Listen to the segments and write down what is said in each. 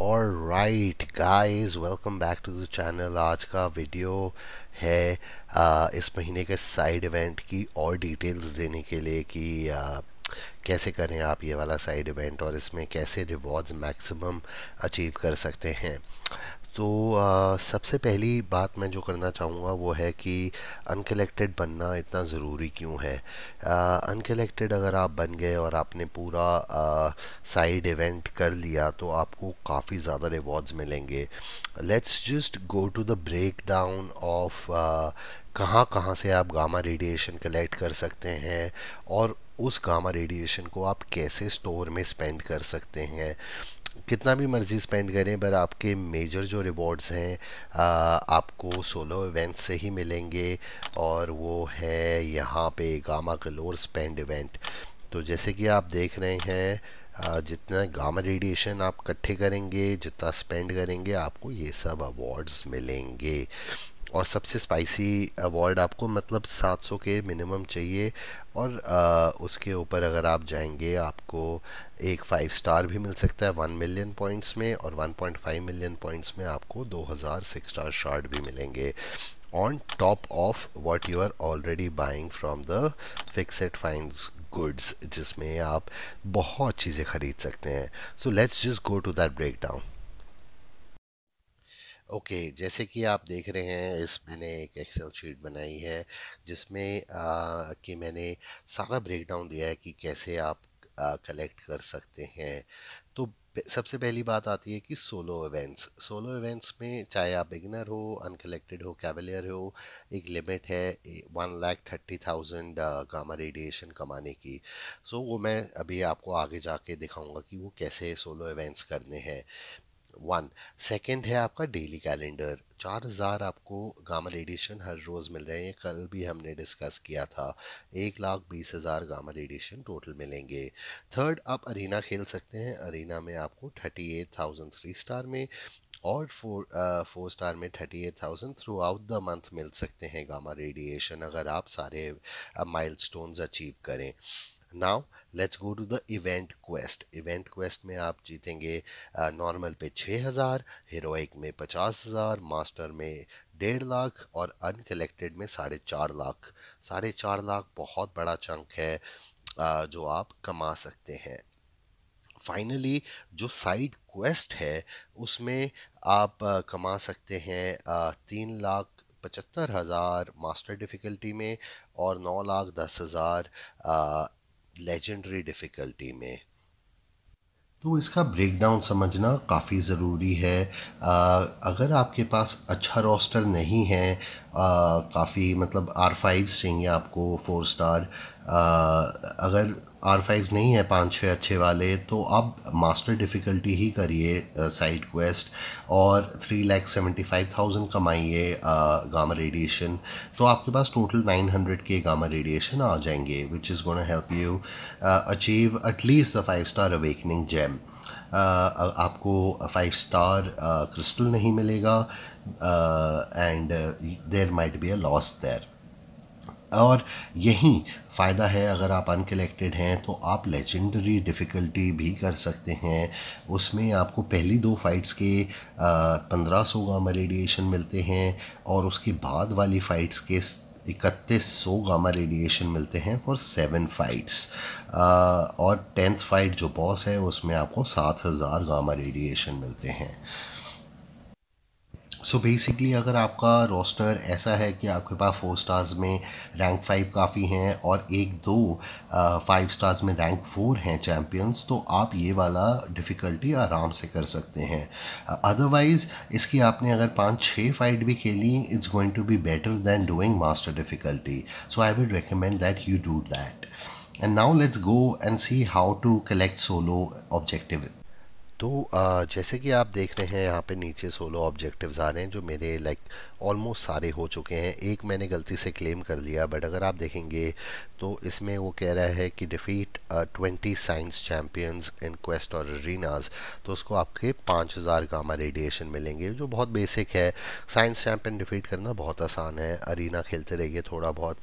और right guys welcome back to the channel आज का वीडियो है आ, इस महीने के साइड इवेंट की और डिटेल्स देने के लिए कि कैसे करें आप ये वाला साइड इवेंट और इसमें कैसे रिवॉर्ड्स मैक्सिमम अचीव कर सकते हैं तो आ, सबसे पहली बात मैं जो करना चाहूँगा वो है कि अनकलेक्टेड बनना इतना ज़रूरी क्यों है अनकलेक्टेड अगर आप बन गए और आपने पूरा साइड इवेंट कर लिया तो आपको काफ़ी ज़्यादा रिवॉर्ड्स मिलेंगे let's just go to the breakdown of कहाँ कहाँ से आप गामा रेडिएशन कलेक्ट कर सकते हैं और उस गामा रेडिएशन को आप कैसे स्टोर में स्पेंड कर सकते हैं कितना भी मर्ज़ी स्पेंड करें पर आपके मेजर जो रिवॉर्ड्स हैं आपको सोलो इवेंट से ही मिलेंगे और वो है यहाँ पे गामा कलोर स्पेंड इवेंट तो जैसे कि आप देख रहे हैं जितना गामा रेडिएशन आप इकट्ठे करेंगे जितना स्पेंड करेंगे आपको ये सब अवार्ड्स मिलेंगे और सबसे स्पाइसी अवार्ड आपको मतलब 700 के मिनिमम चाहिए और आ, उसके ऊपर अगर आप जाएंगे आपको एक फाइव स्टार भी मिल सकता है वन मिलियन पॉइंट्स में और 1.5 मिलियन पॉइंट्स में आपको 2000 सिक्स स्टार शार्ट भी मिलेंगे on top of what you are already buying from the fixed finds goods जिसमें आप बहुत चीज़ें खरीद सकते हैं so let's just go to that breakdown okay okay, जैसे कि आप देख रहे हैं इस मैंने एक एक्सेल शीट बनाई है जिसमें कि मैंने सारा ब्रेकडाउन दिया है कि कैसे आप आ, कलेक्ट कर सकते हैं तो सबसे पहली बात आती है कि सोलो इवेंट्स सोलो इवेंट्स में चाहे आप बिगनर हो अनकलेक्टेड हो कैवलियर हो एक लिमिट है one lakh thirty thousand gamma radiation कमाने की सो so, वो मैं अभी आपको आगे जाके दिखाऊंगा कि वो कैसे सोलो इवेंट्स करने हैं वन सेकेंड है आपका डेली कैलेंडर चार हज़ार आपको गामा रेडिएशन हर रोज़ मिल रहे हैं कल भी हमने डिस्कस किया था एक लाख बीस हज़ार गामा रेडिएशन टोटल मिलेंगे थर्ड आप अरीना खेल सकते हैं अरीना में आपको thirty eight thousand three star में और फोर फोर स्टार में thirty eight thousand throughout the month मिल सकते हैं गामा रेडिएशन अगर आप सारे माइलस्टोन्स अचीव करें now let's go to the event quest event quest में आप जीतेंगे नॉर्मल पे छः हज़ार हीरोइक में पचास हज़ार मास्टर में डेढ़ लाख और अनकलेक्टेड में साढ़े चार लाख साढ़े चार लाख बहुत बड़ा चंक है जो आप कमा सकते हैं फाइनली जो साइड क्वेस्ट है उसमें आप कमा सकते हैं तीन लाख पचहत्तर हज़ार मास्टर डिफ़िकल्टी में और नौ लाख दस हज़ार लेजेंडरी डिफ़िकल्टी में तो इसका ब्रेकडाउन समझना काफ़ी ज़रूरी है आ, अगर आपके पास अच्छा रोस्टर नहीं है काफ़ी मतलब आर फाइव चाहिए आपको फोर स्टार आ, अगर आर फाइव्स नहीं है पाँच छः अच्छे वाले तो आप मास्टर डिफ़िकल्टी ही करिए साइड क्वेस्ट और three lakh seventy five thousand कमाइए गामा रेडिएशन तो आपके पास total nine hundred K gamma radiation आ जाएंगे which is gonna help you achieve at least the five star awakening gem आपको फाइव स्टार क्रिस्टल नहीं मिलेगा and there might be a loss there और यही फ़ायदा है अगर आप अनकलेक्टेड हैं तो आप लेजेंडरी डिफ़िकल्टी भी कर सकते हैं उसमें आपको पहली दो फाइट्स के पंद्रह सौ गामा रेडिएशन मिलते हैं और उसके बाद वाली फाइट्स के इकतीस सौ गामा रेडिएशन मिलते हैं फॉर सेवन फाइट्स और टेंथ फाइट जो बॉस है उसमें आपको सात हज़ार गामा रेडिएशन मिलते हैं सो बेसिकली अगर आपका रोस्टर ऐसा है कि आपके पास फोर स्टार्स में रैंक फाइव काफ़ी हैं और एक दो फाइव स्टार्स में रैंक फोर हैं चैम्पियंस तो आप ये वाला डिफ़िकल्टी आराम से कर सकते हैं अदरवाइज़ इसकी आपने अगर पाँच छः फाइट भी खेली it's going to be better than doing master difficulty so I would recommend that you do that and now let's go and see how to collect solo objective तो जैसे कि आप देख रहे हैं यहाँ पे नीचे सोलो ऑब्जेक्टिव्स आ रहे हैं जो मेरे लाइक ऑलमोस्ट सारे हो चुके हैं एक मैंने गलती से क्लेम कर लिया बट अगर आप देखेंगे तो इसमें वो कह रहा है कि defeat twenty science champions in quest और रीनाज तो उसको आपके पाँच हज़ार गामा रेडिएशन मिलेंगे जो बहुत बेसिक है साइंस चैम्पियन डिफीट करना बहुत आसान है अरीना खेलते रहिए थोड़ा बहुत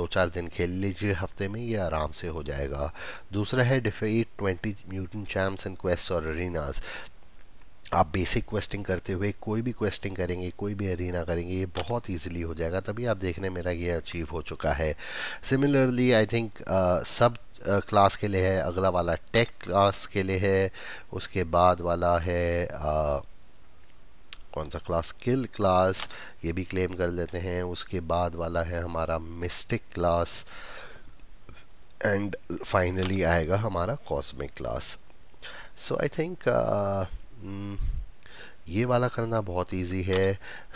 दो चार दिन खेल लीजिए हफ्ते में ये आराम से हो जाएगा दूसरा है defeat twenty mutant champ in quest और रीनाज आप बेसिक क्वेस्टिंग करते हुए कोई भी क्वेस्टिंग करेंगे कोई भी अरीना करेंगे ये बहुत इजीली हो जाएगा तभी आप देख रहे हैं मेरा ये अचीव हो चुका है सिमिलरली आई थिंक सब क्लास uh, के लिए है अगला वाला टेक क्लास के लिए है उसके बाद वाला है uh, कौन सा क्लास स्किल क्लास ये भी क्लेम कर लेते हैं उसके बाद वाला है हमारा मिस्टिक क्लास एंड फाइनली आएगा हमारा cosmic class so I think hmm, ये वाला करना बहुत इजी है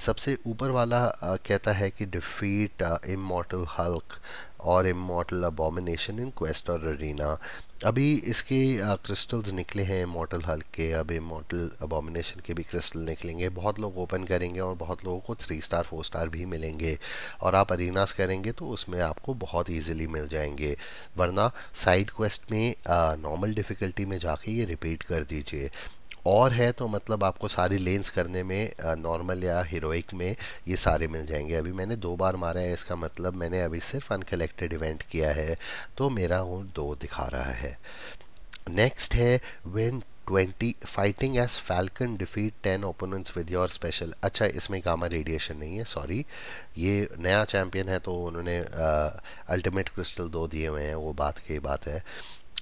सबसे ऊपर वाला आ, कहता है कि डिफीट इमोटल हल्क और इमोटल अबोमिनेशन इन क्वेस्ट और रीना अभी इसके क्रिस्टल्स निकले हैं इमोटल हल्क के अब इमोटल अबोमिनेशन के भी क्रिस्टल निकलेंगे बहुत लोग ओपन करेंगे और बहुत लोगों को थ्री स्टार फोर स्टार भी मिलेंगे और आप अरीनास करेंगे तो उसमें आपको बहुत ईजिली मिल जाएंगे वरना साइड क्वेस्ट में नॉर्मल डिफ़िकल्टी में जाके ये रिपीट कर दीजिए और है तो मतलब आपको सारी लेंस करने में नॉर्मल या हीरोइक में ये सारे मिल जाएंगे अभी मैंने दो बार मारा है इसका मतलब मैंने अभी सिर्फ अनकलेक्टेड इवेंट किया है तो मेरा वो दो दिखा रहा है नेक्स्ट है win twenty fighting as Falcon defeat ten opponents with your special अच्छा इसमें गामा रेडिएशन नहीं है सॉरी ये नया चैम्पियन है तो उन्होंने अल्टीमेट क्रिस्टल दो दिए हुए हैं वो बात की बात है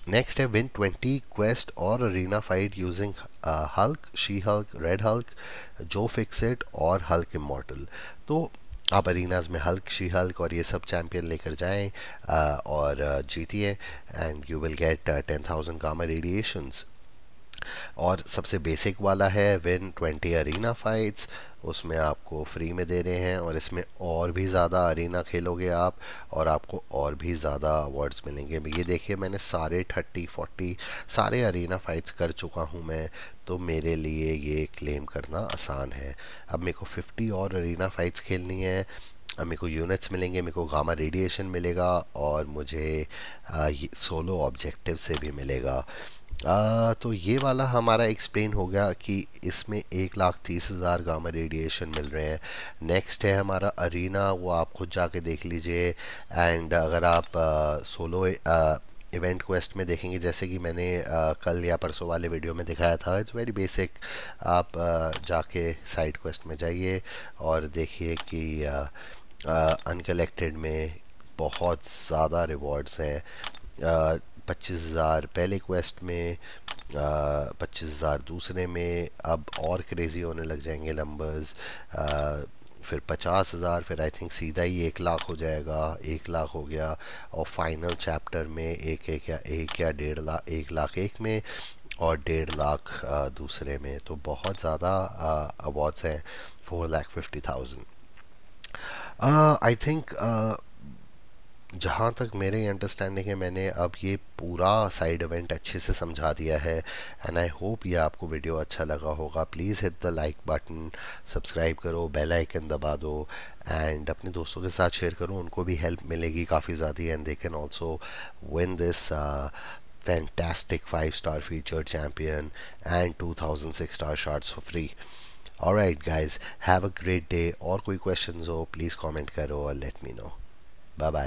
Next I win 20 quest or arena fight using uh, Hulk, She-Hulk, Red Hulk, Joe Fixit और Hulk Immortal. तो आप अरीनाज में हल्क शी हल्क और ये सब चैम्पियन लेकर जाएं और जीतिए and you will get ten thousand gamma radiations और सबसे बेसिक वाला है विन 20 अरीना फाइट्स उसमें आपको फ्री में दे रहे हैं और इसमें और भी ज़्यादा अरीना खेलोगे आप और आपको और भी ज़्यादा अवार्ड्स मिलेंगे ये देखिए मैंने सारे थर्टी फोर्टी सारे अरीना फाइट्स कर चुका हूँ मैं तो मेरे लिए ये क्लेम करना आसान है अब मेरे को फिफ्टी और अरीना फाइट्स खेलनी है अब मेरे को यूनिट्स मिलेंगे मेरे को गामा रेडिएशन मिलेगा और मुझे सोलो ऑब्जेक्टिव से भी मिलेगा आ, तो ये वाला हमारा एक्सप्लेन हो गया कि इसमें एक लाख तीस हज़ार गामा रेडिएशन मिल रहे हैं नेक्स्ट है हमारा अरीना वो आप खुद जाके देख लीजिए एंड अगर आप ah, solo ah, event quest में देखेंगे जैसे कि मैंने आ, कल या परसों वाले वीडियो में दिखाया था इट्स वेरी बेसिक आप आ, जाके साइड क्वेस्ट में जाइए और देखिए कि अनकलेक्टेड में बहुत ज़्यादा रिवॉर्ड्स हैं पच्चीस हज़ार पहले क्वेस्ट में पच्चीस हज़ार दूसरे में अब और क्रेज़ी होने लग जाएंगे नंबर्स फिर पचास हज़ार फिर आई थिंक सीधा ही एक लाख हो जाएगा एक लाख हो गया और फाइनल चैप्टर में एक एक या एक या डेढ़ लाख एक लाख एक में और डेढ़ लाख दूसरे में तो बहुत ज़्यादा अवार्ड्स हैं four lakh fifty thousand I think जहाँ तक मेरे अंडरस्टैंडिंग है मैंने अब ये पूरा साइड इवेंट अच्छे से समझा दिया है एंड आई होप ये आपको वीडियो अच्छा लगा होगा please hit the like button subscribe करो बेल आइकन दबा दो एंड अपने दोस्तों के साथ शेयर करो उनको भी हेल्प मिलेगी काफ़ी ज़्यादा and they can also win this fantastic 5-star feature champion and 2000 star star for free और right guys have a great day और कोई क्वेश्चन हो प्लीज़ कॉमेंट करो और let me know bye bye